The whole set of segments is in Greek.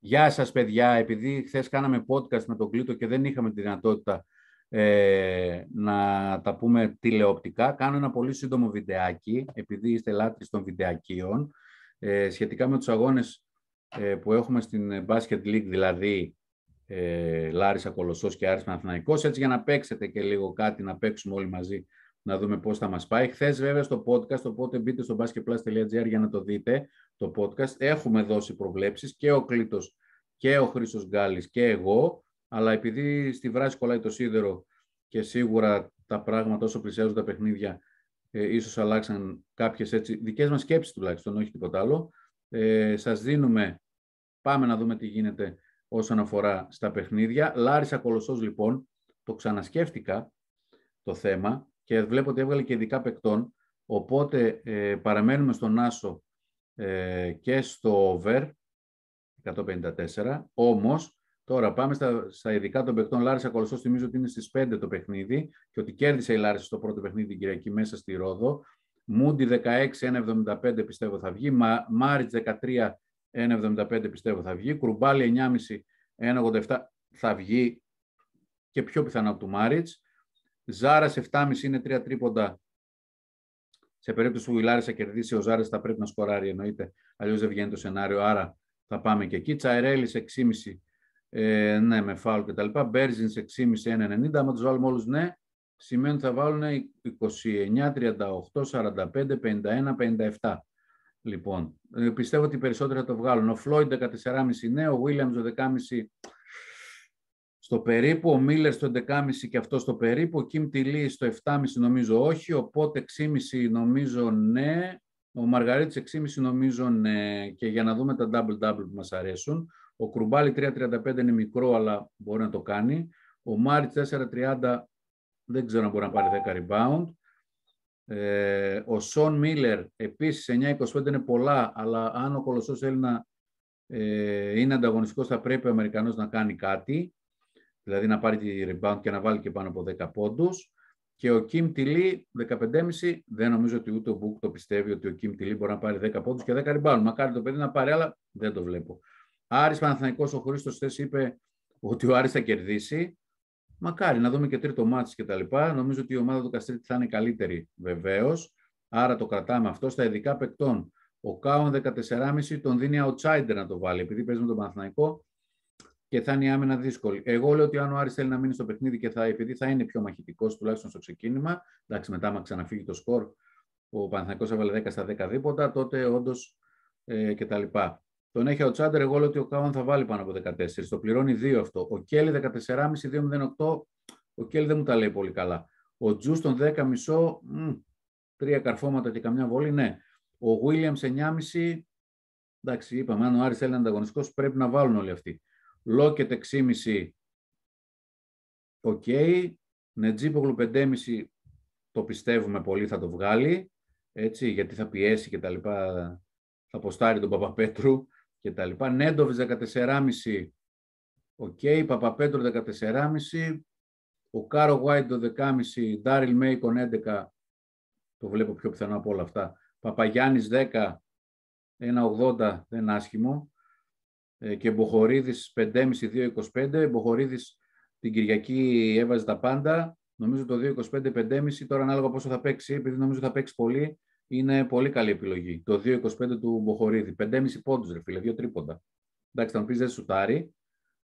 Γεια σας παιδιά, επειδή χθες κάναμε podcast με τον Κλήτο και δεν είχαμε τη δυνατότητα ε, να τα πούμε τηλεοπτικά, κάνω ένα πολύ σύντομο βιντεάκι, επειδή είστε λάτρεις των βιντεακίων, ε, σχετικά με τους αγώνες ε, που έχουμε στην Basket League, δηλαδή ε, Λάρισα Κολοσσός και Άρης Παναθηναϊκός, έτσι για να παίξετε και λίγο κάτι, να παίξουμε όλοι μαζί, να δούμε πώς θα μας πάει. Χθες βέβαια στο podcast, οπότε μπείτε στο basketplus.gr για να το δείτε, το podcast. Έχουμε δώσει προβλέψεις και ο Κλήτος και ο Χρήστος Γκάλης και εγώ, αλλά επειδή στη βράση κολλάει το σίδερο και σίγουρα τα πράγματα όσο πλησιάζουν τα παιχνίδια ε, ίσως αλλάξαν κάποιες έτσι, δικές μας σκέψεις τουλάχιστον, όχι τίποτα άλλο. Ε, σας δίνουμε, πάμε να δούμε τι γίνεται όσον αφορά στα παιχνίδια. Λάρισα Κολοσσός λοιπόν, το ξανασκέφτηκα το θέμα και βλέπω ότι έβγαλε και ειδικά παικτών, οπότε ε, παραμένουμε στον Άσο ε, και στο over 154. Όμως, τώρα πάμε στα, στα ειδικά των παιχτών Λάρισα Κολοσσός. Θυμίζω ότι είναι στις 5 το παιχνίδι και ότι κέρδισε η Λάρισα στο πρώτο παιχνίδι την Κυριακή μέσα στη Ρόδο. Μούντι 16-1,75 πιστεύω θα βγει. Μα, Μάριτς 13-1,75 πιστεύω θα βγει. κρουμπαλι 95 9,5-1,87 θα βγει και πιο πιθανό από του Μάριτς. Ζάρας 7,5 είναι 3 τρίποντα σε περίπτωση που η Λάρισα κερδίσει, ο Ζάρες θα πρέπει να σκοράρει, εννοείται. Αλλιώς δεν βγαίνει το σενάριο. Άρα θα πάμε και εκεί. Τσαερέλη 6,5 ε, ναι, με φάουλ κτλ. Μπέρζιν 6,5-1,90. Αν τους βάλουμε όλους ναι, σημαίνει ότι θα βάλουν 29, 38, 45, 51, 57. Λοιπόν, ε, πιστεύω ότι οι θα το βγάλουν. Ο Φλόιντ 14,5 ναι, ο Βίλιαμ 12,5 στο περίπου, ο Μίλλερ στο 11,5 και αυτό στο περίπου, ο Κιμ Τιλί στο 7,5 νομίζω όχι, οπότε 6,5 νομίζω ναι, ο Μαργαρίτης 6,5 νομίζω ναι. Και για να δούμε τα double-double που μας αρέσουν, ο Κρουμπάλη 3,35 είναι μικρό αλλά μπορεί να το κάνει, ο Μάριτς 4,30 δεν ξέρω αν μπορεί να πάρει 10 rebound, ε, ο Σον Μίλλερ επίσης 9,25 είναι πολλά, αλλά αν ο Κολοσσός να ε, είναι ανταγωνιστικός θα πρέπει ο Αμερικανός να κάνει κάτι δηλαδή να πάρει τη rebound και να βάλει και πάνω από 10 πόντους. Και ο Κιμ Τιλί 15,5 δεν νομίζω ότι ούτε ο Μπουκ το πιστεύει ότι ο Κιμ Τιλί μπορεί να πάρει 10 πόντους και 10 rebound. Μακάρι το παιδί να πάρει, αλλά δεν το βλέπω. Άρης Παναθανικό, ο Χρήστος χθε είπε ότι ο Άρης θα κερδίσει. Μακάρι να δούμε και τρίτο μάτι και τα Νομίζω ότι η ομάδα του Καστρίτη θα είναι καλύτερη βεβαίως. Άρα το κρατάμε αυτό στα ειδικά παικτών. Ο Κάον 14,5 τον δίνει outsider να το βάλει. Επειδή παίζει με τον Παναθηναϊκό, και θα είναι η άμενα δύσκολη. Εγώ λέω ότι αν ο Άρης θέλει να μείνει στο παιχνίδι και θα, επειδή θα είναι πιο μαχητικός τουλάχιστον στο ξεκίνημα, εντάξει, μετά άμα ξαναφύγει το σκορ, ο Παναθανικό έβαλε 10 στα 10 δίποτα, τότε όντως ε, κτλ. Τον έχει ο Τσάντερ, εγώ λέω ότι ο Κάουαν θα βάλει πάνω από 14. Το πληρώνει 2 αυτό. Ο Κέλλη 14,5, 2,08. Ο Κέλλη δεν μου τα λέει πολύ καλά. Ο Τζου στον 10,5, τρία καρφώματα και καμιά βολή, ναι. Ο Βίλιαμ 9,5, εντάξει, είπαμε, αν ο Άρης θέλει να ανταγωνιστικός, πρέπει να βάλουν όλοι αυτοί. Λόκετ 6,5 οκ. Νετζίπογλου 5,5 το πιστεύουμε πολύ θα το βγάλει, έτσι, γιατί θα πιέσει και τα λοιπά, θα αποστάρει τον Παπαπέτρου και τα λοιπά. Νέντοβις 14,5 οκ. Παπαπέτρου 14,5 ο Κάρο Γουάιντ το 10,5, Ντάριλ Μέικον 11, το βλέπω πιο πιθανό από όλα αυτά. Παπαγιάννης 10, 1,80, δεν άσχημο. Ε, και Μποχορίδης 5,5-2,25. Μποχορίδης την Κυριακή έβαζε τα πάντα. Νομίζω το 2,25-5,5 τώρα ανάλογα πόσο θα παίξει, επειδή νομίζω θα παίξει πολύ, είναι πολύ καλή επιλογή. Το 2,25 του Μποχορίδη. 5,5 πόντους ρε φίλε, δύο τρίποντα. Εντάξει, θα μου πεις δεν σουτάρει,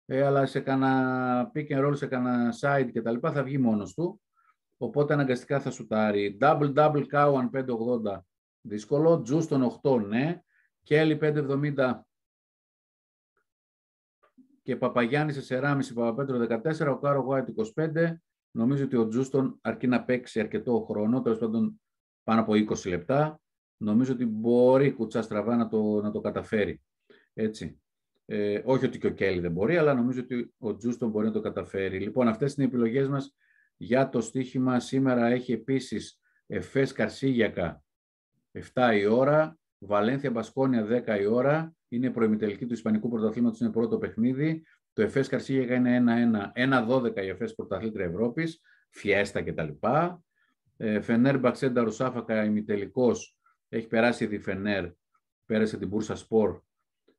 ε, αλλά σε κανένα pick and roll, σε κανένα side κτλ. θα βγει μόνος του. Οπότε αναγκαστικά θα σουτάρει. Double-double Cowan 5,80 δύσκολο. Τζου στον 8, ναι. Κέλλη 5,70 και Παπαγιάννης σε 4,5, Παπαπέτρο 14, ο Κάρο Γουάιτ 25. Νομίζω ότι ο Τζούστον αρκεί να παίξει αρκετό χρόνο, τέλος πάντων πάνω από 20 λεπτά. Νομίζω ότι μπορεί κουτσά στραβά να το, να το καταφέρει. Έτσι. Ε, όχι ότι και ο Κέλλη δεν μπορεί, αλλά νομίζω ότι ο Τζούστον μπορεί να το καταφέρει. Λοιπόν, αυτές είναι οι επιλογές μας για το στοίχημα. Σήμερα έχει επίσης Εφές Καρσίγιακα 7 η ώρα. Βαλένθια Μπασκόνια 10 η ώρα. Είναι προημητελική του Ισπανικού Πρωταθλήματος, είναι πρώτο παιχνίδι. Το Εφές Καρσίγεγα είναι 1-1, 1-12 η Εφές Πρωταθλήτρια Ευρώπης. Φιέστα κτλ. Ε, Φενέρ Μπαξέντα Ρουσάφακα ημιτελικός. Έχει περάσει τη Φενέρ, πέρασε την Πούρσα Σπορ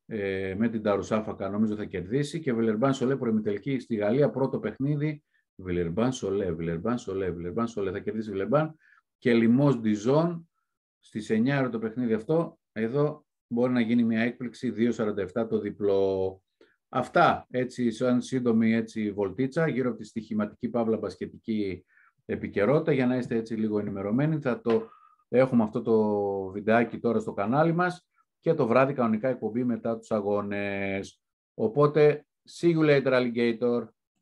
ε, με την Ταρουσάφακα, νομίζω θα κερδίσει. Και Βιλερμπάν Σολέ προημητελική στη Γαλλία, πρώτο παιχνίδι. Βιλερμπάν Σολέ, Βιλερμπάν Σολέ, Βιλερμπάν Σολέ, θα κερδίσει Βιλερμπάν. Και Λιμός Ντιζόν, Στις 9 το παιχνίδι αυτό, εδώ μπορεί να γίνει μια έκπληξη 2.47 το διπλό. Αυτά, έτσι, σαν σύντομη έτσι, βολτίτσα, γύρω από τη στοιχηματική παύλα μπασκετική επικαιρότητα, για να είστε έτσι λίγο ενημερωμένοι. Θα το έχουμε αυτό το βιντεάκι τώρα στο κανάλι μας και το βράδυ κανονικά εκπομπή μετά τους αγώνες. Οπότε, see you later alligator.